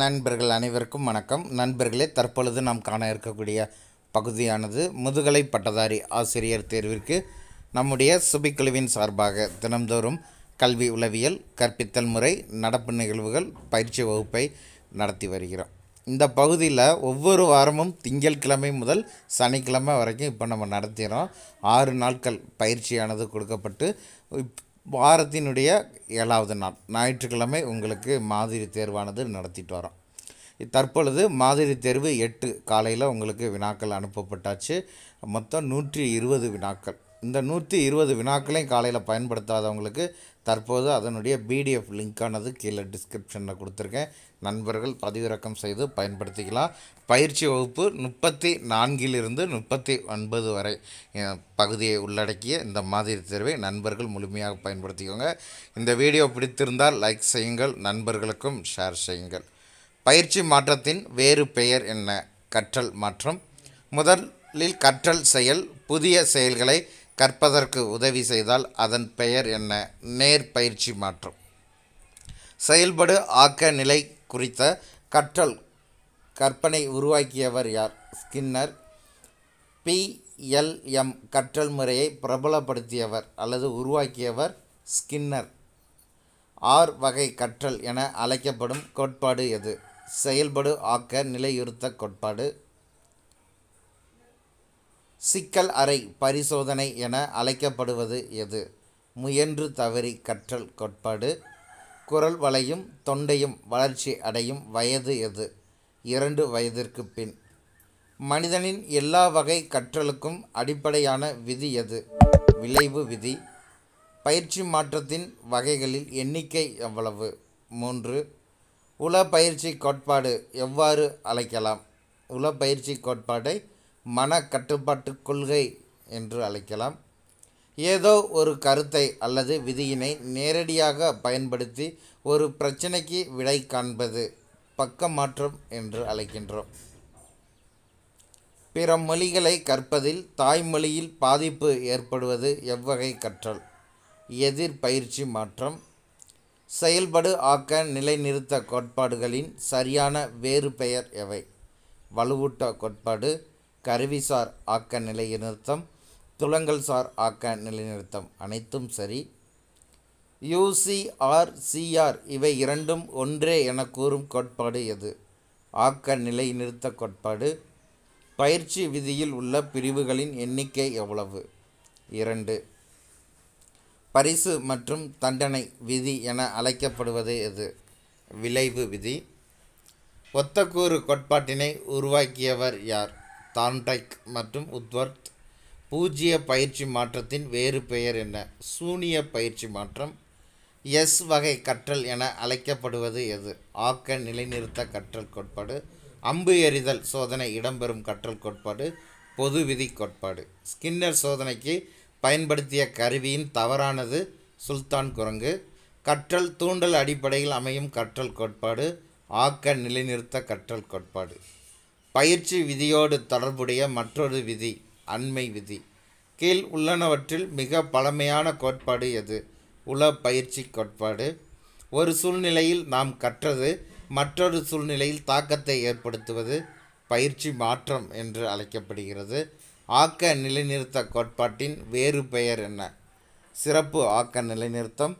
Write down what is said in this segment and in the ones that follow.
நண்பர்கள் அனைவருக்கும் வணக்கம் நண்பர்களே தற்பொழுது நாம் காண இருக்கக்கூடிய பகுதியானது முதுகலை பட்டதாரி ஆசிரியர் தேர்விற்கு நம்முடைய சுபிக்குழுவின் சார்பாக தினந்தோறும் கல்வி உளவியல் கற்பித்தல் முறை நடப்பு நிகழ்வுகள் பயிற்சி வகுப்பை நடத்தி வருகிறோம் இந்த பகுதியில் ஒவ்வொரு வாரமும் திங்கள் கிழமை முதல் சனிக்கிழமை வரைக்கும் இப்போ நம்ம நடத்துகிறோம் ஆறு நாட்கள் பயிற்சியானது கொடுக்கப்பட்டு வாரத்தினுடைய ஏழாவது நாள் ஞாயிற்றுக்கிழமை உங்களுக்கு மாதிரி தேர்வானது நடத்திட்டு வரோம் தற்பொழுது மாதிரி தேர்வு எட்டு காலையில் உங்களுக்கு வினாக்கள் அனுப்பப்பட்டாச்சு மொத்தம் நூற்றி இருபது வினாக்கள் இந்த நூற்றி இருபது வினாக்களையும் காலையில் பயன்படுத்தாதவங்களுக்கு தற்போது அதனுடைய பிடிஎஃப் லிங்க்கானது கீழே டிஸ்கிரிப்ஷனில் கொடுத்துருக்கேன் நண்பர்கள் பதிவிறக்கம் செய்து பயன்படுத்திக்கலாம் பயிற்சி வகுப்பு முப்பத்தி நான்கிலிருந்து முப்பத்தி ஒன்பது வரை பகுதியை உள்ளடக்கிய இந்த மாதிரி தேர்வை நண்பர்கள் முழுமையாக பயன்படுத்திக்கோங்க இந்த வீடியோ பிடித்திருந்தால் லைக் செய்யுங்கள் நண்பர்களுக்கும் ஷேர் செய்யுங்கள் பயிற்சி மாற்றத்தின் வேறு பெயர் என்ன கற்றல் மாற்றம் முதலில் கற்றல் செயல் புதிய செயல்களை கற்பதற்கு உதவி செய்தால் அதன் பெயர் என்ன நேர் பயிற்சி மாற்றம் செயல்படு ஆக்க நிலை குறித்த கற்றல் கற்பனை உருவாக்கியவர் யார் ஸ்கின்னர் பிஎல்எம் கற்றல் முறையை பிரபலப்படுத்தியவர் அல்லது உருவாக்கியவர் ஸ்கின்னர் ஆர் வகை கற்றல் என அழைக்கப்படும் கோட்பாடு எது செயல்படு ஆக்க நிலையுறுத்த கோட்பாடு சிக்கல் அறை பரிசோதனை என அழைக்கப்படுவது எது முயன்று தவறி கற்றல் கோட்பாடு குரல் வளையும் தொண்டையும் வளர்ச்சி அடையும் வயது எது இரண்டு வயதிற்கு பின் மனிதனின் எல்லா வகை கற்றலுக்கும் அடிப்படையான விதி எது விளைவு விதி பயிற்சி மாற்றத்தின் வகைகளில் எண்ணிக்கை எவ்வளவு மூன்று உள கோட்பாடு எவ்வாறு அழைக்கலாம் உளப்பயிற்சி கோட்பாட்டை கோட்பாடை மன கட்டுப்பாட்டு கொள்கை என்று அழைக்கலாம் ஏதோ ஒரு கருத்தை அல்லது விதியினை நேரடியாக பயன்படுத்தி ஒரு பிரச்சினைக்கு விடை காண்பது பக்கமாற்றம் என்று அழைக்கின்றோம் பிற மொழிகளை கற்பதில் தாய்மொழியில் பாதிப்பு ஏற்படுவது எவ்வகை கற்றல் எதிர்பயிற்சி மாற்றம் செயல்படு ஆக்க நிலைநிறுத்த கோட்பாடுகளின் சரியான வேறு பெயர் எவை வலுவூட்ட கோட்பாடு கருவிசார் ஆக்க நிலைநிறுத்தம் துலங்கல் சார் ஆக்க நிலைநிறுத்தம் அனைத்தும் சரி யூசிஆர் சிஆர் இவை இரண்டும் ஒன்றே என கூறும் கோட்பாடு எது ஆக்க நிலைநிறுத்த கோட்பாடு பயிற்சி விதியில் உள்ள பிரிவுகளின் எண்ணிக்கை எவ்வளவு இரண்டு பரிசு மற்றும் தண்டனை விதி என அழைக்கப்படுவது எது விளைவு விதி ஒத்தக்கூறு கோட்பாட்டினை உருவாக்கியவர் யார் தான்டைக் மற்றும் உத்வர்த் பூஜ்ய பயிற்சி மாற்றத்தின் வேறு பெயர் என்ன சூனிய பயிற்சி மாற்றம் எஸ் வகை கற்றல் என அழைக்கப்படுவது எது ஆக்க நிலைநிறுத்த கற்றல் கோட்பாடு அம்பு எறிதல் சோதனை இடம்பெறும் கற்றல் கோட்பாடு பொது விதி கோட்பாடு ஸ்கின்னர் சோதனைக்கு பயன்படுத்திய கருவியின் தவறானது சுல்தான் குரங்கு கற்றல் தூண்டல் அடிப்படையில் அமையும் கற்றல் கோட்பாடு ஆக்க நிலைநிறுத்த கற்றல் கோட்பாடு பயிற்சி விதியோடு தொடர்புடைய மற்றொரு விதி அண்மை விதி கீழ் உள்ளனவற்றில் மிக பழமையான கோட்பாடு எது உல பயிற்சி கோட்பாடு ஒரு சூழ்நிலையில் நாம் கற்றது மற்றொரு சூழ்நிலையில் தாக்கத்தை ஏற்படுத்துவது பயிற்சி மாற்றம் என்று அழைக்கப்படுகிறது ஆக்க நிலைநிறுத்த கோட்பாட்டின் வேறு பெயர் என்ன சிறப்பு ஆக்க நிலைநிறுத்தம்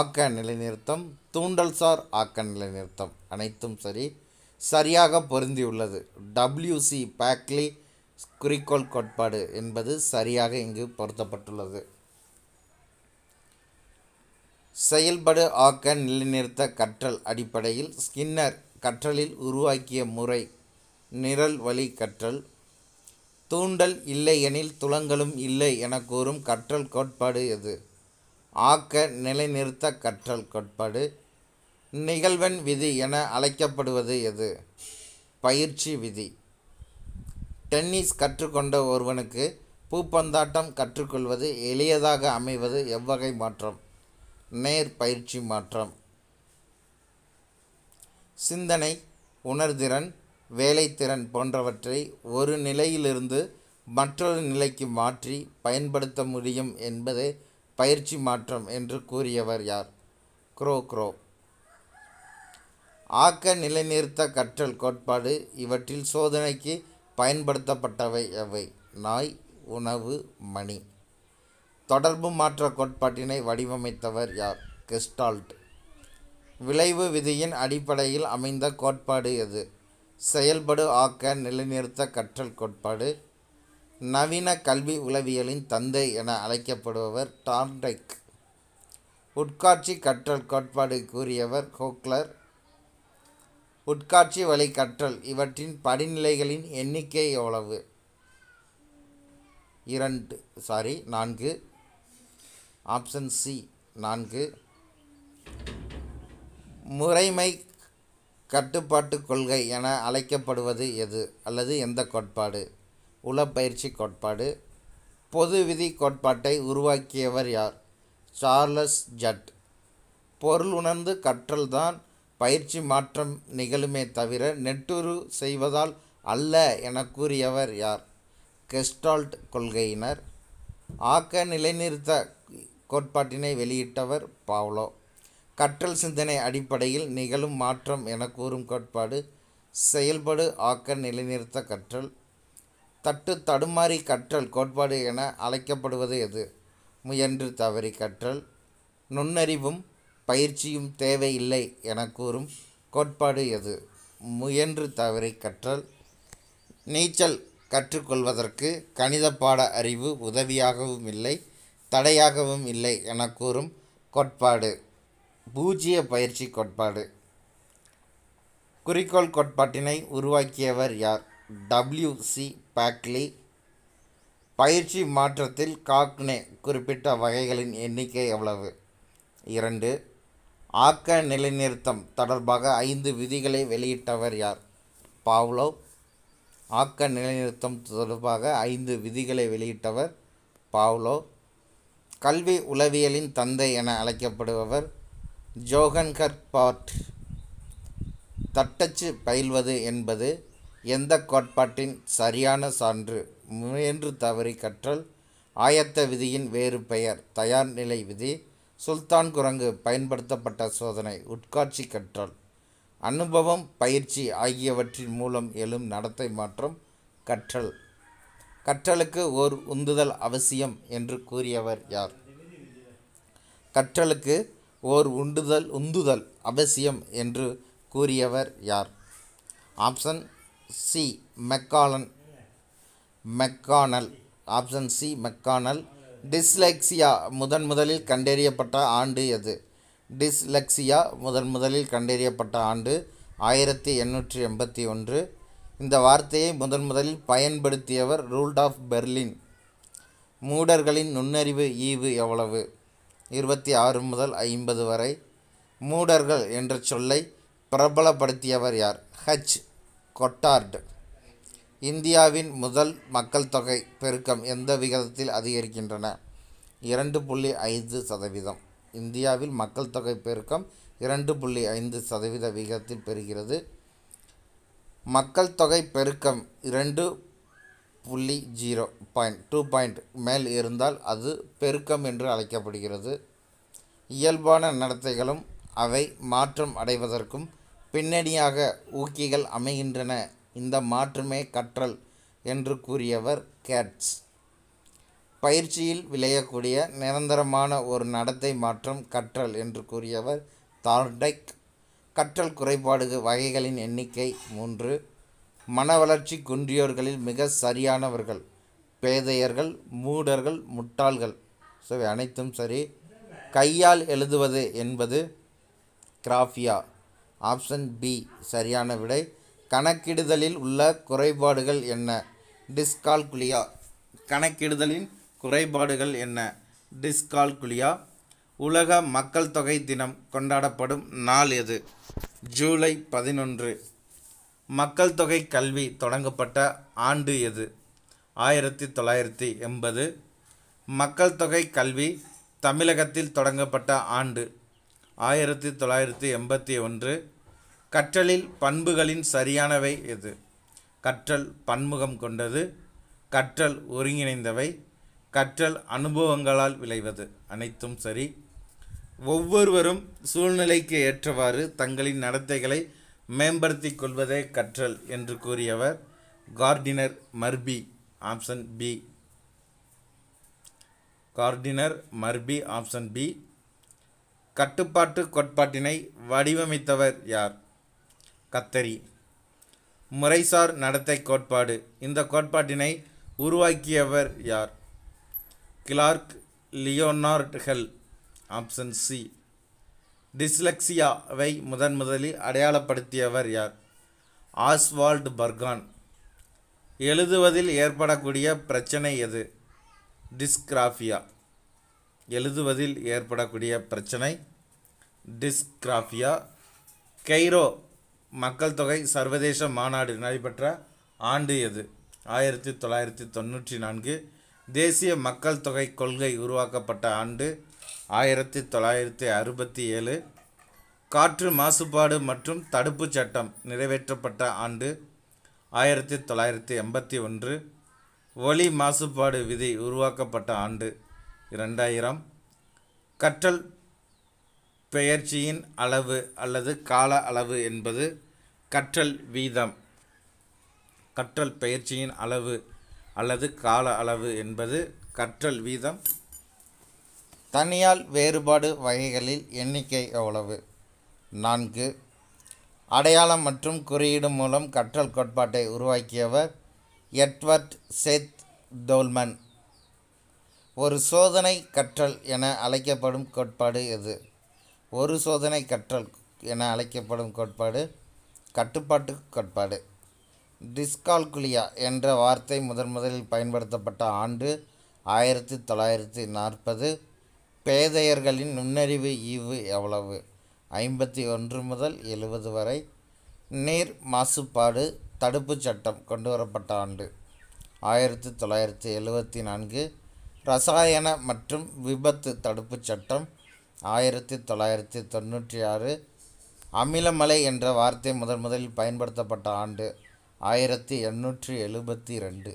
ஆக்க நிலைநிறுத்தம் தூண்டல்சார் ஆக்க நிலைநிறுத்தம் அனைத்தும் சரி சரியாக பொருந்தியுள்ளது டபிள்யூசி பேக்லி குறிக்கோள் கோட்பாடு என்பது சரியாக இங்கு பொருத்தப்பட்டுள்ளது செயல்படு ஆக்க நிலைநிறுத்த கற்றல் அடிப்படையில் ஸ்கின்னர் கற்றலில் உருவாக்கிய முறை நிரல் வழி கற்றல் தூண்டல் இல்லை எனில் துளங்களும் இல்லை என கூறும் கற்றல் கோட்பாடு எது ஆக்க நிலைநிறுத்த கற்றல் கோட்பாடு நிகழ்வெண் விதி என அழைக்கப்படுவது எது பயிற்சி விதி டென்னிஸ் கற்றுக்கொண்ட ஒருவனுக்கு பூப்பந்தாட்டம் கற்றுக்கொள்வது எளியதாக அமைவது எவ்வகை மாற்றம் நேர் பயிற்சி மாற்றம் சிந்தனை உணர்திறன் வேலைத்திறன் போன்றவற்றை ஒரு நிலையிலிருந்து மற்றொரு நிலைக்கு மாற்றி பயன்படுத்த முடியும் என்பதே பயிற்சி மாற்றம் என்று கூறியவர் யார் குரோ குரோ ஆக்க நிலைநிறுத்த கற்றல் கோட்பாடு இவற்றில் சோதனைக்கு பயன்படுத்தப்பட்டவை எவை நாய் உணவு மணி தொடர்பு மாற்ற கோட்பாட்டினை வடிவமைத்தவர் யார் கெஸ்டால்ட் விளைவு விதியின் அடிப்படையில் அமைந்த கோட்பாடு எது செயல்படு ஆக்க நிலைநிறுத்த கற்றல் கோட்பாடு நவீன கல்வி உளவியலின் தந்தை என அழைக்கப்படுபவர் டார்டைக் உட்காட்சி கற்றல் கோட்பாடு கூறியவர் ஹோக்லர் உட்காட்சி வழி கற்றல் இவற்றின் படிநிலைகளின் எண்ணிக்கை எவ்வளவு இரண்டு சாரி நான்கு ஆப்ஷன் சி நான்கு முறைமை கட்டுப்பாட்டு கொள்கை என அழைக்கப்படுவது எது அல்லது எந்த கோட்பாடு உளப்பயிற்சி கோட்பாடு பொது விதி கோட்பாட்டை உருவாக்கியவர் யார் சார்லஸ் ஜட் பொருள் உணர்ந்து கற்றல்தான் பயிற்சி மாற்றம் நிகழுமே தவிர நெட்டுரு செய்வதால் அல்ல என கூறியவர் யார் கெஸ்டால்ட் கொள்கையினர் ஆக்க நிலைநிறுத்த கோட்பாட்டினை வெளியிட்டவர் பாவ்லோ கற்றல் சிந்தனை அடிப்படையில் நிகழும் மாற்றம் என கூறும் கோட்பாடு செயல்படு ஆக்க நிலைநிறுத்த கற்றல் தட்டு தடுமாறி கற்றல் கோட்பாடு என அழைக்கப்படுவது எது முயன்று தவறி கற்றல் நுண்ணறிவும் பயிற்சியும் தேவையில்லை என கூறும் கோட்பாடு எது முயன்று தவறி கற்றல் நீச்சல் கற்றுக்கொள்வதற்கு கணித பாட அறிவு உதவியாகவும் இல்லை தடையாகவும் இல்லை என கூறும் கோட்பாடு பூஜ்ய பயிற்சி கோட்பாடு குறிக்கோள் கோட்பாட்டினை உருவாக்கியவர் யார் டபிள்யூ சி பேக்லி பயிற்சி மாற்றத்தில் காக்னே குறிப்பிட்ட வகைகளின் எண்ணிக்கை எவ்வளவு இரண்டு ஆக்க நிலைநிறுத்தம் தொடர்பாக ஐந்து விதிகளை வெளியிட்டவர் யார் பாவ்லோ ஆக்க நிலைநிறுத்தம் தொடர்பாக ஐந்து விதிகளை வெளியிட்டவர் பாவ்லோ கல்வி உளவியலின் தந்தை என அழைக்கப்படுபவர் ஜோகன்கர் பாட் தட்டச்சு பயில்வது என்பது எந்த கோட்பாட்டின் சரியான சான்று முயன்று தவறி கற்றல் ஆயத்த விதியின் வேறு பெயர் தயார்நிலை விதி சுல்தான் குரங்கு பயன்படுத்தப்பட்ட சோதனை உட்காட்சி கற்றல் அனுபவம் பயிற்சி ஆகியவற்றின் மூலம் எழும் நடத்தை மாற்றம் கற்றல் கற்றலுக்கு ஓர் உந்துதல் அவசியம் என்று கூறியவர் யார் கற்றலுக்கு ஓர் உண்டுதல் உந்துதல் அவசியம் என்று கூறியவர் யார் ஆப்ஷன் சி மெக்காலன் மெக்கானல் ஆப்ஷன் சி மெக்கானல் டிஸ்லெக்ஸியா முதன் முதலில் கண்டறியப்பட்ட ஆண்டு எது டிஸ்லெக்ஸியா முதன் முதலில் கண்டறியப்பட்ட ஆண்டு ஆயிரத்தி எண்ணூற்றி எண்பத்தி ஒன்று இந்த வார்த்தையை முதன் முதலில் பயன்படுத்தியவர் ரூல்ட் ஆஃப் பெர்லின் மூடர்களின் நுண்ணறிவு ஈவு எவ்வளவு இருபத்தி ஆறு முதல் ஐம்பது வரை மூடர்கள் என்ற சொல்லை பிரபலப்படுத்தியவர் யார் ஹச் கொட்டார்டு இந்தியாவின் முதல் மக்கள் தொகை பெருக்கம் எந்த விகிதத்தில் அதிகரிக்கின்றன இரண்டு புள்ளி ஐந்து சதவீதம் இந்தியாவில் மக்கள் தொகை பெருக்கம் இரண்டு புள்ளி ஐந்து சதவீத விகிதத்தில் பெறுகிறது மக்கள் தொகை பெருக்கம் இரண்டு புள்ளி ஜீரோ பாயிண்ட் டூ பாயிண்ட் மேல் இருந்தால் அது பெருக்கம் என்று அழைக்கப்படுகிறது இயல்பான நடத்தைகளும் அவை மாற்றம் அடைவதற்கும் பின்னணியாக ஊக்கிகள் அமைகின்றன இந்த மாற்றுமே கற்றல் என்று கூறியவர் கேட்ஸ் பயிற்சியில் விளையக்கூடிய நிரந்தரமான ஒரு நடத்தை மாற்றம் கற்றல் என்று கூறியவர் தார்டைக் கற்றல் குறைபாடு வகைகளின் எண்ணிக்கை மூன்று மன வளர்ச்சி குன்றியோர்களில் மிக சரியானவர்கள் பேதையர்கள் மூடர்கள் முட்டாள்கள் ஸோ அனைத்தும் சரி கையால் எழுதுவது என்பது கிராஃபியா ஆப்ஷன் பி சரியான விடை கணக்கிடுதலில் உள்ள குறைபாடுகள் என்ன டிஸ்கால்குலியா கணக்கிடுதலின் குறைபாடுகள் என்ன டிஸ்கால்குலியா உலக மக்கள் தொகை தினம் கொண்டாடப்படும் நாள் எது ஜூலை பதினொன்று மக்கள் தொகை கல்வி தொடங்கப்பட்ட ஆண்டு எது ஆயிரத்தி தொள்ளாயிரத்தி எண்பது மக்கள் தொகை கல்வி தமிழகத்தில் தொடங்கப்பட்ட ஆண்டு ஆயிரத்தி தொள்ளாயிரத்தி எண்பத்தி ஒன்று கற்றலில் பண்புகளின் சரியானவை எது கற்றல் பன்முகம் கொண்டது கற்றல் ஒருங்கிணைந்தவை கற்றல் அனுபவங்களால் விளைவது அனைத்தும் சரி ஒவ்வொருவரும் சூழ்நிலைக்கு ஏற்றவாறு தங்களின் நடத்தைகளை மேம்படுத்தி கொள்வதே கற்றல் என்று கூறியவர் Gardner Murphy option B Gardner Murphy option B கட்டுப்பாட்டு கோட்பாட்டினை வடிவமைத்தவர் யார் கத்தரி முறைசார் நடத்தை கோட்பாடு இந்த கோட்பாட்டினை உருவாக்கியவர் யார் Clark Leonard Hull option C டிஸ்லெக்சியாவை முதன் முதலில் அடையாளப்படுத்தியவர் யார் ஆஸ்வால்டு பர்கான் எழுதுவதில் ஏற்படக்கூடிய பிரச்சனை எது டிஸ்கிராஃபியா எழுதுவதில் ஏற்படக்கூடிய பிரச்சனை டிஸ்கிராஃபியா கைரோ மக்கள் தொகை சர்வதேச மாநாடு நடைபெற்ற ஆண்டு எது ஆயிரத்தி தொள்ளாயிரத்தி தொண்ணூற்றி நான்கு தேசிய மக்கள் தொகை கொள்கை உருவாக்கப்பட்ட ஆண்டு ஆயிரத்தி தொள்ளாயிரத்தி அறுபத்தி ஏழு காற்று மாசுபாடு மற்றும் தடுப்புச் சட்டம் நிறைவேற்றப்பட்ட ஆண்டு ஆயிரத்தி தொள்ளாயிரத்தி எண்பத்தி ஒன்று ஒளி மாசுபாடு விதி உருவாக்கப்பட்ட ஆண்டு இரண்டாயிரம் கற்றல் பெயர்ச்சியின் அளவு அல்லது கால அளவு என்பது கற்றல் வீதம் கற்றல் பெயர்ச்சியின் அளவு அல்லது கால அளவு என்பது கற்றல் வீதம் தனியால் வேறுபாடு வகைகளில் எண்ணிக்கை எவ்வளவு நான்கு அடையாளம் மற்றும் குறியீடு மூலம் கற்றல் கோட்பாட்டை உருவாக்கியவர் எட்வர்ட் செத் டோல்மன் ஒரு சோதனை கற்றல் என அழைக்கப்படும் கோட்பாடு எது ஒரு சோதனை கற்றல் என அழைக்கப்படும் கோட்பாடு கட்டுப்பாட்டு கோட்பாடு டிஸ்கால்குலியா என்ற வார்த்தை முதன் முதலில் பயன்படுத்தப்பட்ட ஆண்டு ஆயிரத்தி தொள்ளாயிரத்தி நாற்பது பேதையர்களின் நுண்ணறிவு ஈவு எவ்வளவு ஐம்பத்தி ஒன்று முதல் எழுபது வரை நீர் மாசுபாடு தடுப்புச் சட்டம் கொண்டுவரப்பட்ட ஆண்டு ஆயிரத்தி தொள்ளாயிரத்தி எழுபத்தி நான்கு ரசாயன மற்றும் விபத்து தடுப்புச் சட்டம் ஆயிரத்தி தொள்ளாயிரத்தி தொண்ணூற்றி ஆறு அமிலமலை என்ற வார்த்தை முதன் முதலில் பயன்படுத்தப்பட்ட ஆண்டு ஆயிரத்தி எண்ணூற்றி எழுபத்தி ரெண்டு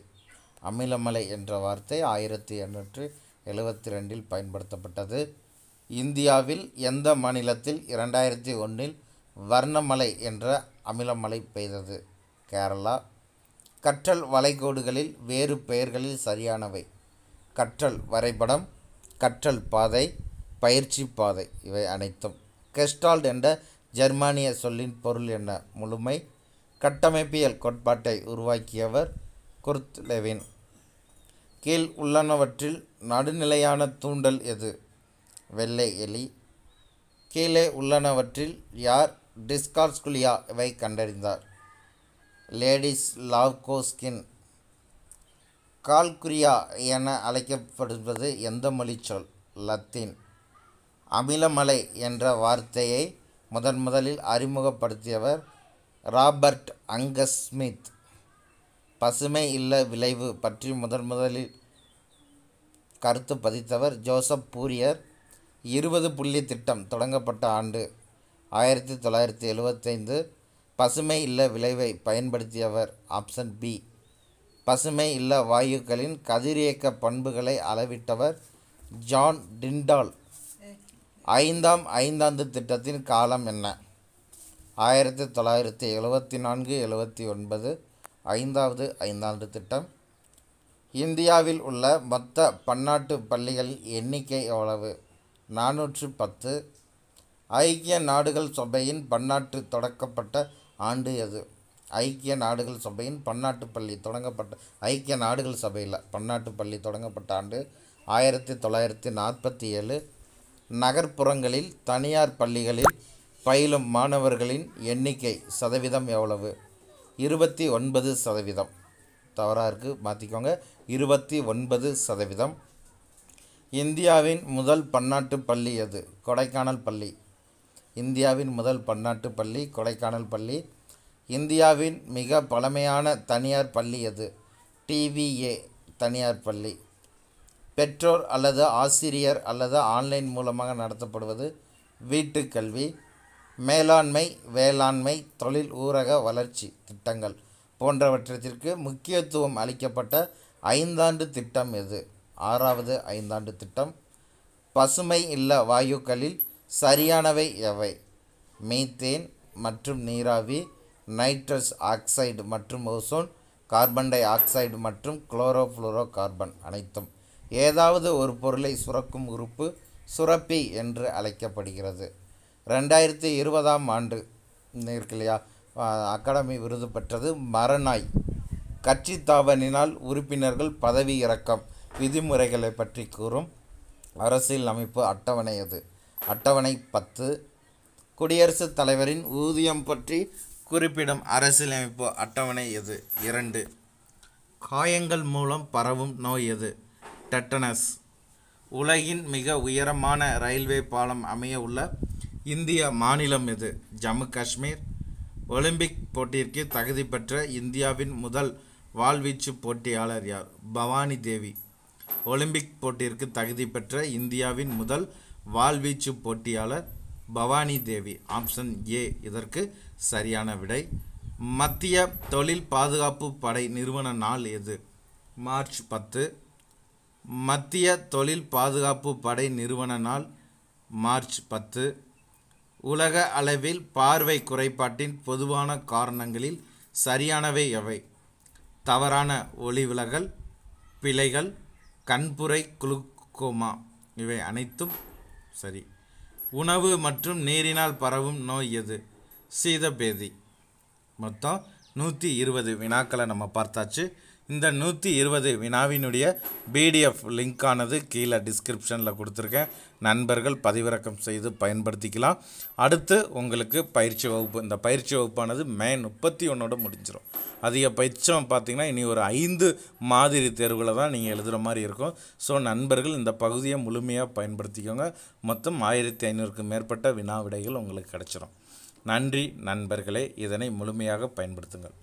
அமிலமலை என்ற வார்த்தை ஆயிரத்தி எண்ணூற்றி எழுபத்தி ரெண்டில் பயன்படுத்தப்பட்டது இந்தியாவில் எந்த மாநிலத்தில் இரண்டாயிரத்தி ஒன்றில் வர்ணமலை என்ற அமிலமலை பெய்தது கேரளா கற்றல் வளைகோடுகளில் வேறு பெயர்களில் சரியானவை கற்றல் வரைபடம் கற்றல் பாதை பயிற்சி பாதை இவை அனைத்தும் கெஸ்டால்ட் என்ற ஜெர்மானிய சொல்லின் பொருள் என்ன முழுமை கட்டமைப்பியல் கோட்பாட்டை உருவாக்கியவர் குர்த்லெவின் கீழ் உள்ளனவற்றில் நடுநிலையான தூண்டல் எது வெள்ளை எலி கீழே உள்ளனவற்றில் யார் டிஸ்கார்ஸ்குலியா இவை கண்டறிந்தார் லேடிஸ் லாவ்கோஸ்கின் கால்குரியா என அழைக்கப்படுவது எந்த மொழிச்சொல் லத்தீன் அமிலமலை என்ற வார்த்தையை முதன் முதலில் அறிமுகப்படுத்தியவர் ராபர்ட் அங்கஸ்மித் பசுமை இல்ல விளைவு பற்றி முதன் முதலில் கருத்து பதித்தவர் ஜோசப் பூரியர் இருபது புள்ளி திட்டம் தொடங்கப்பட்ட ஆண்டு ஆயிரத்தி தொள்ளாயிரத்தி எழுபத்தைந்து பசுமை இல்ல விளைவை பயன்படுத்தியவர் ஆப்ஷன் பி பசுமை இல்ல வாயுக்களின் கதிரியக்க பண்புகளை அளவிட்டவர் ஜான் டிண்டால் ஐந்தாம் ஐந்தாண்டு திட்டத்தின் காலம் என்ன ஆயிரத்தி தொள்ளாயிரத்தி எழுபத்தி நான்கு எழுபத்தி ஒன்பது ஐந்தாவது ஐந்தாண்டு திட்டம் இந்தியாவில் உள்ள மொத்த பன்னாட்டு பள்ளிகளின் எண்ணிக்கை எவ்வளவு நானூற்று பத்து ஐக்கிய நாடுகள் சபையின் பன்னாட்டு தொடக்கப்பட்ட ஆண்டு எது ஐக்கிய நாடுகள் சபையின் பன்னாட்டு பள்ளி தொடங்கப்பட்ட ஐக்கிய நாடுகள் சபையில் பன்னாட்டு பள்ளி தொடங்கப்பட்ட ஆண்டு ஆயிரத்தி தொள்ளாயிரத்தி நாற்பத்தி ஏழு நகர்ப்புறங்களில் தனியார் பள்ளிகளில் பயிலும் மாணவர்களின் எண்ணிக்கை சதவீதம் எவ்வளவு இருபத்தி ஒன்பது சதவீதம் தவறாக இருக்குது மாற்றிக்கோங்க இருபத்தி ஒன்பது சதவீதம் இந்தியாவின் முதல் பன்னாட்டு பள்ளி எது கொடைக்கானல் பள்ளி இந்தியாவின் முதல் பன்னாட்டு பள்ளி கொடைக்கானல் பள்ளி இந்தியாவின் மிக பழமையான தனியார் பள்ளி எது டிவிஏ தனியார் பள்ளி பெற்றோர் அல்லது ஆசிரியர் அல்லது ஆன்லைன் மூலமாக நடத்தப்படுவது வீட்டுக்கல்வி மேலாண்மை வேளாண்மை தொழில் ஊரக வளர்ச்சி திட்டங்கள் போன்றவற்றிற்கு முக்கியத்துவம் அளிக்கப்பட்ட ஐந்தாண்டு திட்டம் எது ஆறாவது ஐந்தாண்டு திட்டம் பசுமை இல்ல வாயுக்களில் சரியானவை எவை மீத்தேன் மற்றும் நீராவி நைட்ரஸ் ஆக்சைடு மற்றும் ஓசோன் கார்பன் டை ஆக்சைடு மற்றும் குளோரோஃப்ளோரோ கார்பன் அனைத்தும் ஏதாவது ஒரு பொருளை சுரக்கும் உறுப்பு சுரப்பி என்று அழைக்கப்படுகிறது ரெண்டாயிரத்தி இருபதாம் ஆண்டு இருக்கு இல்லையா அகாடமி விருது பெற்றது மரநாய் கட்சி தாவனினால் உறுப்பினர்கள் பதவி இறக்கம் விதிமுறைகளை பற்றி கூறும் அரசியல் அமைப்பு அட்டவணை அது அட்டவணை பத்து குடியரசுத் தலைவரின் ஊதியம் பற்றி குறிப்பிடும் அரசியலமைப்பு அட்டவணை எது இரண்டு காயங்கள் மூலம் பரவும் நோய் எது டெட்டனஸ் உலகின் மிக உயரமான ரயில்வே பாலம் அமைய உள்ள இந்திய மாநிலம் இது ஜம்மு காஷ்மீர் ஒலிம்பிக் போட்டிற்கு தகுதி பெற்ற இந்தியாவின் முதல் வாள்வீச்சு போட்டியாளர் யார் பவானி தேவி ஒலிம்பிக் போட்டிற்கு தகுதி பெற்ற இந்தியாவின் முதல் வாள்வீச்சு போட்டியாளர் பவானி தேவி ஆப்ஷன் ஏ இதற்கு சரியான விடை மத்திய தொழில் பாதுகாப்பு படை நிறுவன நாள் எது மார்ச் பத்து மத்திய தொழில் பாதுகாப்பு படை நிறுவன நாள் மார்ச் பத்து உலக அளவில் பார்வை குறைபாட்டின் பொதுவான காரணங்களில் சரியானவை எவை தவறான ஒளி விலகல் பிழைகள் கண்புரை குளுக்கோமா இவை அனைத்தும் சரி உணவு மற்றும் நீரினால் பரவும் நோய் எது சீதபேதி மொத்தம் நூற்றி இருபது வினாக்களை நம்ம பார்த்தாச்சு இந்த நூற்றி இருபது வினாவினுடைய பிடிஎஃப் லிங்க்கானது கீழே டிஸ்கிரிப்ஷனில் கொடுத்துருக்கேன் நண்பர்கள் பதிவிறக்கம் செய்து பயன்படுத்திக்கலாம் அடுத்து உங்களுக்கு பயிற்சி வகுப்பு இந்த பயிற்சி வகுப்பானது மே முப்பத்தி ஒன்றோடு முடிஞ்சிடும் அதிகபட்சம் பார்த்திங்கன்னா இனி ஒரு ஐந்து மாதிரி தேர்வுகளை தான் நீங்கள் எழுதுகிற மாதிரி இருக்கும் ஸோ நண்பர்கள் இந்த பகுதியை முழுமையாக பயன்படுத்திக்கோங்க மொத்தம் ஆயிரத்தி ஐநூறுக்கும் மேற்பட்ட வினா விடைகள் உங்களுக்கு கிடச்சிரும் நன்றி நண்பர்களே இதனை முழுமையாக பயன்படுத்துங்கள்